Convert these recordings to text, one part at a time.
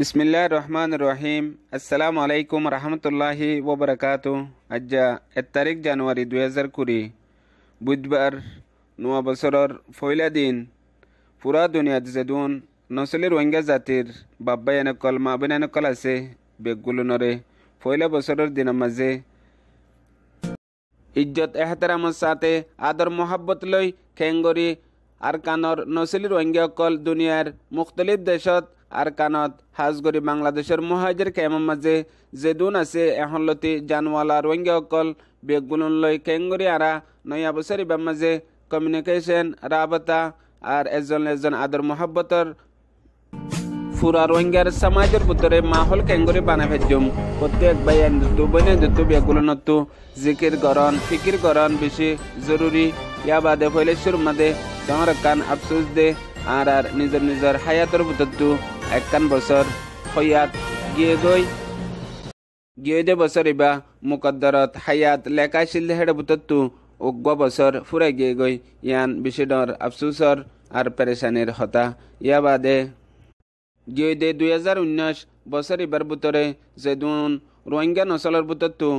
বিসমিল্লা রহমান রহিম আসসালাম আলাইকুম রহমতুল্লাহি ওবরকাত আজ এক তারিখ জানুয়ারি দুই হাজার কুড়ি বুধবার নয় বছরের পয়লা দিন পুরা দুনিয়া দিছে দুন নসলি রোহিঙ্গা জাতির বাব্বাই এনেকল মাবিন এনেকল আছে বেগুলনরে পয়লা বছরের দিনের মাঝে ইজ্জত এহতারামর সাথে আদর মহাব্বত লই খেঙ্গরি আরকানর নসিলি রোহিঙ্গাসকল দুনিয়ার মুখতলিফ দেশত আরকানত হাজ কৰি বাংলাদেশৰ মহাজের কেমৰ মাজে জেদুন আছে এহনলতি জানৱালা রোহিঙ্গাসকল বেগুণলৈ কেংগুৰি আৰা নয়া বছৰী বাম মাজে কমিউনিকেশ্যন ৰাবতা আর এজন এজন আদর মহাব্বতর ফুরা রোহিঙ্গার সমাজের ভিতরে মাহল কেঙ্গুরি বানা ফেজুম প্রত্যেক ভাই দুটো বনে দুটো বেগুলো নতু জিকির গরণ ফিকির গরণ বেশি জরুরি ইয়াবাদে ভৈলেশ্বৰ মাদে ডাঙৰ একান আফচোচ দে আৰ আৰ নিজৰ নিজৰ হায়াতৰ ভিতৰতো একান বছৰ হয়াত গিয়ে গৈ গিয়েদে বছৰ ইবা মোকদ্দৰত হায়াত লেকাইছিল হেৰে ভিতৰতো উগ্ৰ বছৰ ফুৰাই গিয়ে গৈ ইয়ান বিচিডৰ আফচোচৰ আৰু পেৰেচানীৰ হতা ইয়াবাদে গিয়েদে দুহেজাৰ ঊনৈছ বছৰ ইবাৰ বুটৰে যে দোন ৰোহিংগা নচলৰ বুটততো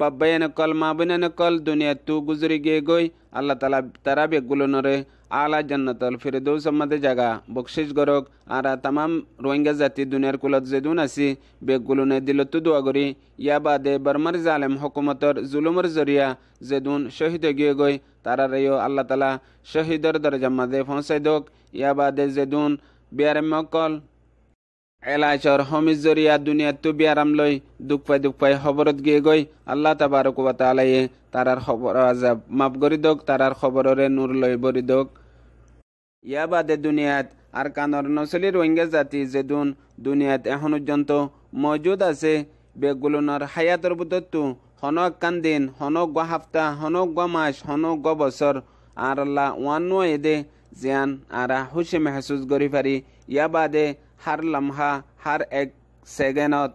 বাবাই নকল মাবনে নকল দুনিয়া তু গুজরি গিয়ে গই আল্লাহ তালা তারা বেগুলো নরে আলা জান্নাতল ফিরে দৌ সম্মাদে জাগা বকশিস গরক আর তামাম রোহিঙ্গা জাতি দুনিয়ার কুলত যে দুন আছি বেগুলো নে দিল তু দোয়া করি ইয়া বাদে বর্মার জালেম হকুমতর জুলুমর জরিয়া যে দুন শহীদ গিয়ে গই তারা রেও আল্লাহ তালা শহীদর দরজা মাদে ফসাই দোক ইয়া বাদে যে দুন বিয়ারে মকল এলাইচৰ সমিজৰীয়া দুনিয়াত টুবি আৰাম লৈ দুখ পাই দুখ পাই খবৰত গিয়ে গৈ আল্লাহ তাবাৰকুবা তালায়ে তাৰাৰ খবৰ আজাব মাফ কৰি দক তাৰাৰ খবৰৰে নূৰ লৈ ভৰি দক ইয়াৰ বাদে দুনিয়াত আৰ কাণৰ নচলি ৰোহিংগা জাতি যে দোন দুনিয়াত এখন পৰ্যন্ত মজুদ আছে বেগুলনৰ হায়াতৰ বুটততো হন কান দিন হন গ হাপ্তাহ হন গ মাছ হন গ বছৰ আৰ ওৱান নোৱাই দে জিয়ান আরা হুশে মেহসুস গরি পারি ইয়া বাদে হার লামহা হার এক সেকেন্ডত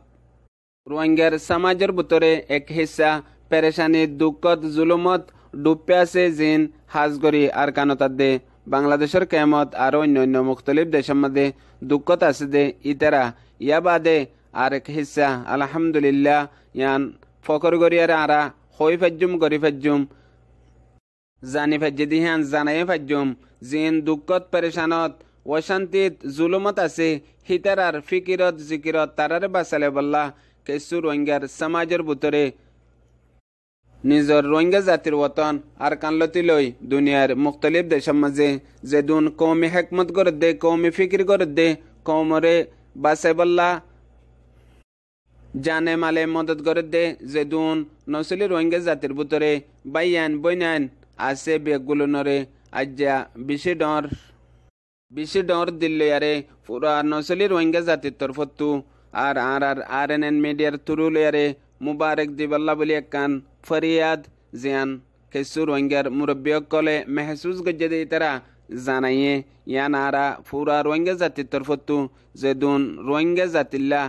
রোহিঙ্গার সমাজের ভিতরে এক হিসা পেরেশানি দুঃখত জুলুমত ডুবে আছে জিন হাজগরি আর কানতার দে বাংলাদেশের কেমত আর অন্য অন্য মুখতলিফ দেশের মধ্যে দুঃখত আছে দে ইতারা ইয়া বাদে আর এক হিসা আলহামদুলিল্লাহ ইয়ান ফকর গরিয়ার আরা হই ফাজ্জুম গরি ফাজ্জুম জানি ফাজ্জে দিহান জানাই ফাজ্জুম জিন দুঃখত পরিশানত অশান্তিত জুলুমত আছে হিতারার ফিকিরত জিকিরত তারারে বাছালে বল্লা কেসু রোহিঙ্গার সমাজের ভিতরে নিজর রোহিঙ্গা জাতির ওতন আর কানলতি লই দুনিয়ার মুখতলিফ দেশের মাঝে যে দুন কৌমি হেকমত করে দে কৌমি ফিকির করে দে কৌমরে বাসে বল্লা জানে মালে মদত করে দে যে দুন নসলি রোহিঙ্গা জাতির ভিতরে বাইয়ান বইনান আছে বেগুলো নরে আজ্যা বিশে ডর বিশে ডর দিল্লিয়ারে পুরা নসলি রোহিঙ্গা জাতির তরফতু আর আর আর আর এন এন মিডিয়ার তুরুলিয়ারে মুবারক দিবাল্লা বলে একান ফরিয়াদ জিয়ান কেসু রোহিঙ্গার মুরব্বী কলে মেহসুস গজ্জে দিয়ে তারা জানাইয়ে ইয়ান আরা পুরা রোহিঙ্গা জাতির তরফতু যে দুন রোহিঙ্গা জাতিল্লা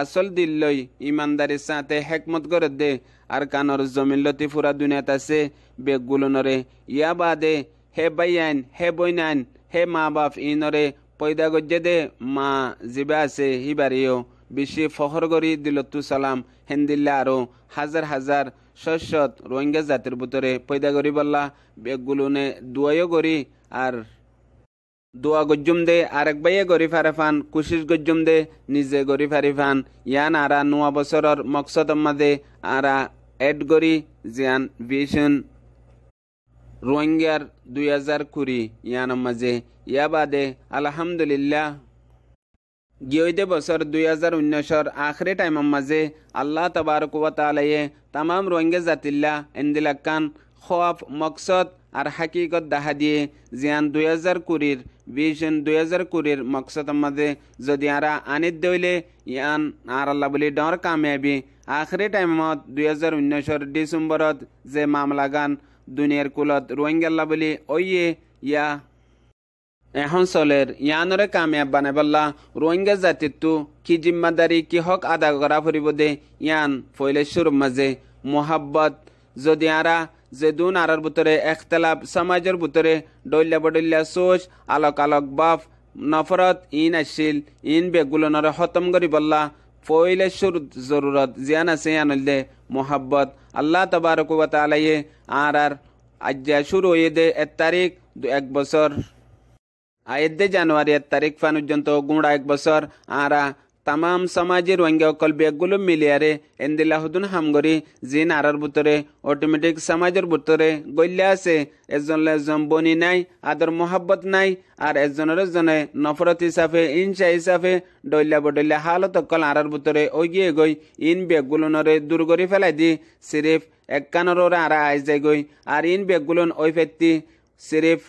আসল দিল্লই ইমানদারির সাথে হেকমত করে দে আর কানর জমিল্লতি ফুরা দুনিয়াত আছে বেগুলো নরে ইয়া বাদে হে বাইয়ান হে বৈনান হে মা বাপ ইনরে পয়দা গজ্জে দে মা জিবা আছে হি হিবারিও বেশি ফখর গরি দিলতু সালাম হেন্দিল্লা আরো হাজার হাজার শস্যত রোহিঙ্গা জাতির ভিতরে পয়দা গরি বল্লা বেগুলুনে দুয়াইও গরি আর দোয়া গজ্জুম দে আরেক বাইয়ে গরি ফারে ফান কুশিস গজ্জুম দে নিজে গরি ফারি ফান ইয়ান আরা নোয়া বছরের মকসদ মাদে আরা এড গরি জিয়ান ভিশন রোহিঙ্গার দুই হাজার কুড়ি ইয়ানম মাঝে ইয়া বাদে আলহামদুলিল্লাহ গিয়ে বছর দুই হাজার উনিশর আখরে টাইমের মাঝে আল্লাহ তবারকুয়াতালাইয়ে তাম রোহিঙ্গা জাতিল্লা কান খোয়াফ মকসদ আর হাকিকত দেখা দিয়ে জিয়ান দুই হাজার কুড়ির বিশ জুন দুই হাজার কুড়ির মকসদের মাঝে যদি আরা আনিত দইলে ইয়ান আর আল্লাহ বলি ডর কামিয়াবি আখৰী টাইমত দুহেজাৰ ঊনৈছৰ ডিচেম্বৰত যে মামলাগান দুনিয়াৰ কুলত ৰোহিংগাল্লা বুলি অয়ে ইয়া এখন চলেৰ ইয়ানৰে কামিয়াব বানাবাল্লা ৰোহিংগা জাতিটো কি জিম্মাদাৰী কিহক আদা কৰা ফুৰিব দে ইয়ান ফৈলেশ্বৰ মাজে মহাব্বত যদি আৰা যে দুন আঁৰৰ বুটৰে এখতালাব সমাজৰ বুতৰে দলীয় বদলীয়া চোঁচ আলোক আলোক বাফ নফৰত ইন আছিল ইন বেগুলনৰে খতম কৰিবল্লা ফইলেশ্বর জরুরত জিয়ানা সেয়ান হল্লে মোহাব্বত আল্লাহ তবারকুবত আলাইয়ে আর আর আজ্জা শুরু হয়ে দে এক তারিখ এক বছর আয়ের জানুয়ারি এক তারিখ ফান পর্যন্ত গুঁড়া এক বছর আরা তামাম সমাজের রোহিঙ্গা অকল ব্যাগগুলো মিলিয়ারে এন্দিলা হুদুন হামগরি জিন আরার বুতরে অটোমেটিক সমাজের বুতরে গল্যা আছে এজন এজন বনি নাই আদর মহাব্বত নাই আর এজনের এজনে নফরত হিসাবে ইনসা হিসাবে ডইলা বডইলা হালত অকল আরার বুতরে ওগিয়ে গই ইন ব্যাগগুলোনরে দূর করে ফেলাই দি সিরিফ এক কানর আরা আইজ গই আর ইন ব্যাগগুলোন ওই ফেত্তি সিরিফ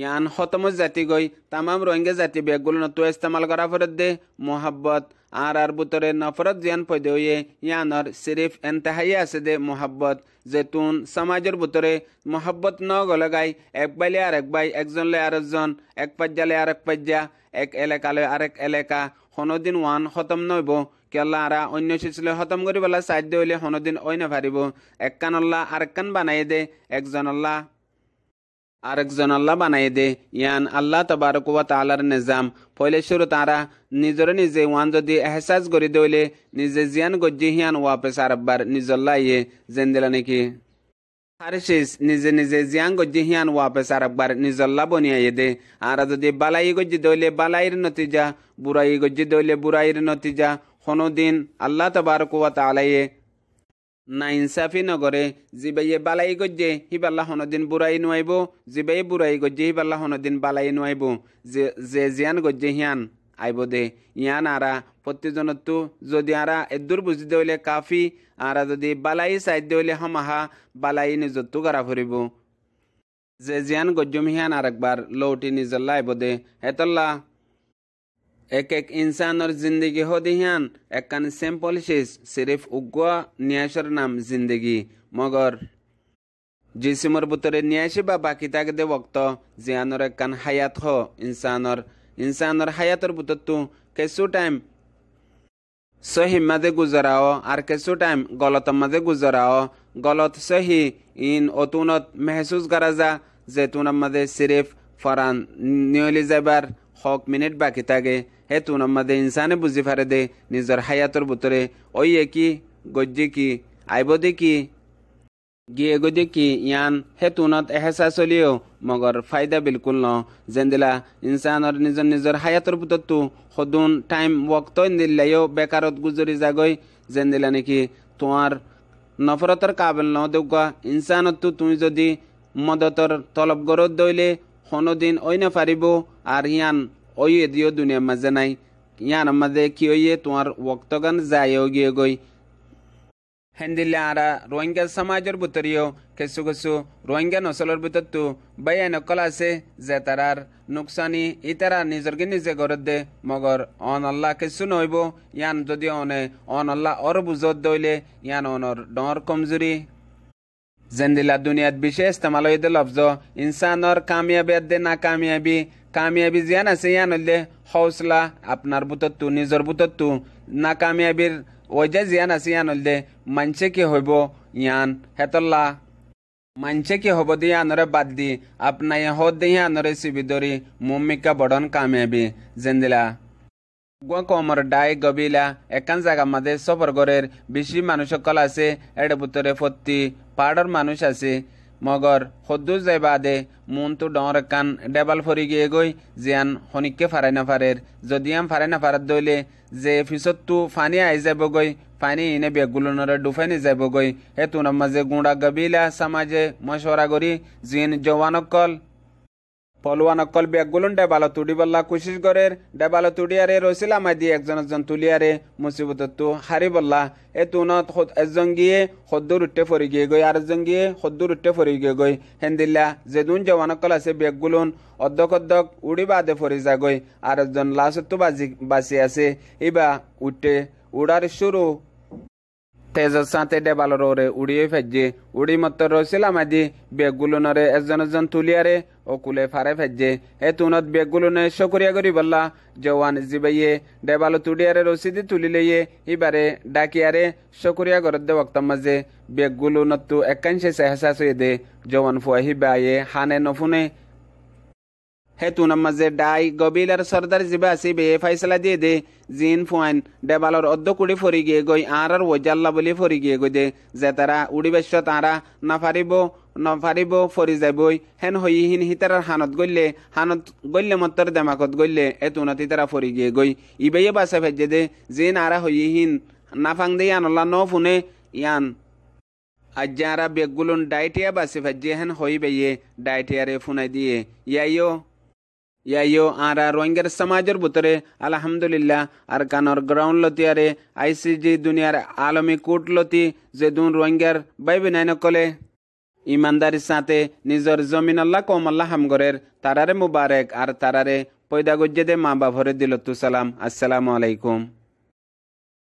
ইয়ান জাতি জাতিগৈ তামাম রোহিঙ্গা জাতি বেগুল নতুন ইস্তেমাল করা ফরত দে মোহাব্বত আর আর বুতরে নফরত জিয়ান পয়দে হইয়ে ইয়ানর সিরিফ এনতেহাই আছে দে মোহাব্বত জেতুন সমাজের বুতরে মোহাব্বত ন গলগাই এক বাইলে আর এক বাই একজনলে আর একজন এক পাজ্জালে আর এক পাজ্জা এক এলাকালে এক এলাকা সনদিন ওয়ান খতম নইব কেলা আরা অন্য সিসলে খতম করিবলা দে হইলে সনদিন অন্য ফারিব এক কানল্লা আরেক কান বানাই দে একজনল্লা আরেকজন আল্লাহ বানাই দে ইয়ান আল্লাহ তবারকুয়া তালার নিজাম ফলে শুরু তারা নিজরে নিজে ওয়ান যদি এহসাস করে দইলে নিজে জিয়ান গজ্জি হিয়ান ওয়াপেস আরব্বার নিজল্লা ইয়ে জেন্দিলা নাকি হারিস নিজে নিজে জিয়ান গজ্জি হিয়ান ওয়াপেস আরব্বার নিজল্লা বনিয়াই দে আর যদি বালাই গজ্জি দইলে বালাইয়ের নতিজা বুড়াই গজ্জি দইলে বুড়াইয়ের নতিজা কোনোদিন আল্লাহ তবারকুয়া তালাইয়ে নাইনচাফি নগৰে যিবাইয়ে বালাই গজ্জে সি বাল্লা হনদিন বুঢ়াই নোৱাৰিব যিবাই বুঢ়াই গজ্জে সি বাল্লা হনদিন বালাই নোৱাৰিব যে যে জীয়ান গজ্জে হিয়ান আইব দে ইয়ান আৰা প্ৰতিজনতো যদি আৰা এদূৰ বুজি দিলে কাফি আৰা যদি বালাই চাইড দিলে সমাহা বালাই নিজতো গাৰা জে যে জীয়ান গজ্জুমিহান আৰ একবাৰ লৌটি নিজল্লা আইব দে হেতল্লা एक एक इंसान और जिंदगी हो दिहान एक कन सिंपल चीज सिर्फ उगवा न्यासर नाम जिंदगी मगर जिसमर बुतरे न्यासी बा बाकी ताक दे वक्त जियानर एक कन हयात हो इंसानर इंसानर हयातर बुतर तू कैसु टाइम सही मदे गुजराओ और कैसु टाइम गलत मदे गुजराओ गलत सही इन ओतुनत महसूस करा जा जैतून मदे सिर्फ फरान न्योली जाबार হক মিনিট বাকি থাকে সেইটো নম্বৰ ইনচানে বুজি পাৰে দে নিজৰ হায়াতৰ বুটৰে অইয়ে কি গজ্জি কি আইব কি গিয়ে গজি কি ইয়ান সেইটোনত এহেচা চলিও মগৰ ফাইদা বিলকুল ন যেনদিলা ইনচানৰ নিজৰ নিজৰ হায়াতৰ বুটততো সদুন টাইম ৱক্তই নিদিলেও বেকাৰত গুজৰি যাগৈ যেনদিলা নেকি তোমাৰ নফৰতৰ কাবিল ন দেউকা ইনচানতটো তুমি যদি মদতৰ তলব গৰত দৈলে সোনোদিন অইন পাৰিব আৰ ইয়ান oye dio dunia mazenai yana made ki oye tuar waktogan zayo giegoi হেন্দিলে আরা রোহিঙ্গা সমাজের ভিতরেও কিছু কিছু রোহিঙ্গা নসলের ভিতরতো বেয়ান অকল আছে যে তারার নুকসানি ই তারা নিজরকে নিজে গড়ে দে মগর অন আল্লাহ কিছু নহইব ইয়ান যদি অনে অন আল্লাহ অর বুঝত দইলে ইয়ান অনর ডর কমজুরি জেন্দিলা দুনিয়াত বিশেষ তেমালয়দে লফজ ইনসানর কামিয়াবিয়াত দে না কামিয়াবি কামিয়াবি জিয়ান আছে ইয়ান হইলে হৌসলা আপনার বুতত্তু নিজের বুতত্তু না কামিয়াবির ওইজা জিয়ান আছে ইয়ান হইলে মানছে কি হইব ইয়ান হেতল্লা মানছে কি হব দি ইয়ানরে বাদ দি আপনা ইয়া হদ দি ইয়ানরে সিবিদরি মুমিকা বড়ন কামিয়াবি জেন্দিলা গুয়া কমর ডাই গবিলা একান জায়গা মাদে সফর গরের বেশি মানুষ সকল আছে এড়ে বুতরে ফত্তি পাহাড়ের মানুষ আছে মগর সদ্দু যাই বাদে মনটো ডর কান ডেবাল ফরি গিয়ে গই জিয়ান শনিককে ফারাই নাফারের যদি আম ফারাই নাফারাত দইলে যে ফিসতটো ফানি আই যাবগৈ ফানি ইনে বেগুলনরে ডুফানি যাবগৈ হে তুনার মাঝে গুঁড়া গবিলা সমাজে মশওয়ারা করি জিন কল পলোৱান অকল বেগ গুলুন ডেবাল তুডিব কোচিছ গড়ে ডেবাল তুডিয়াৰে ৰচিলা মাদি একজন এজন তুলিয়াৰে মুচিবতো হাৰি বল্লা এই টুনত এজংগীয়ে সদ্দুৰ উঠে ফৰি গিয়ে গৈ আৰু এজংগীয়ে সদ্দুৰ উঠে ফৰি গিয়ে গৈ হেন্দিলা যে দুন জৱানসকল আছে বেগ গুলুন অৰ্ধক অৰ্ধক উৰি বাদে ফৰি যা গৈ আৰু এজন লাচতো বাজি বাচি আছে এইবাৰ উঠে উৰাৰ চুৰু তেজ সাঁতে ডেবালরে উড়িয়ে ফেজে উড়ি মতর সিলামাদি বেগুলনরে এজন এজন তুলিয়ারে ও কুলে ফারে ফেজে এ তুনত বেগুলনে শকরিয়া করি বললা জওয়ান জিবাইয়ে দেবাল তুড়িয়ারে রসিদি তুলিলেয়ে ইবারে ডাকিয়ারে শকরিয়া গরদ বক্তাম মাঝে বেগুলনত্তু একাংশে সেহসাস দে জওয়ান ফুয়াহি বাইয়ে হানে নফুনে হেতুন মাঝে ডাই আর সর্দার জিবা আসিবে ফাইসলা দিয়ে দে জিন ফুয়ান ডেবালর অদ্দ কুড়ি ফরি গিয়ে গই আর আর ওজাল্লা বলে ফরি গিয়ে গই দে যে তারা উড়িবেশ্য তারা নাফারিব নফারিব ফরি যাবই হেন হইহীন হিতারার হানত গইলে হানত গইলে মত্তর দেমাকত গইলে এতুনতি তারা ফরি গিয়ে গই ইবেয়ে বাসে ভেজে দে জিন আরা হইহীন নাফাং দে আনলা ন ফুনে ইয়ান যারা বেগুলুন ডাইটিয়া বাসে ভাজ্যে হেন হইবে ইয়ে ডাইটিয়ারে ফুনাই দিয়ে ইয়াইও ইয়াইও আর রোহিঙ্গার সমাজের ভিতরে আলহামদুলিল্লাহ আর কানর গ্রাউন্ড লতি আরে আইসিজি দুনিয়ার আলমী কোর্ট লতি যে দুন রোহিঙ্গার বাইবে নাই নকলে ইমানদারি সাথে নিজের জমিন আল্লাহ কম আল্লাহ হামগরের তারারে মুবারক আর তারারে পয়দা গজ্জে মা বাভরে দিল তু সালাম আসসালামু আলাইকুম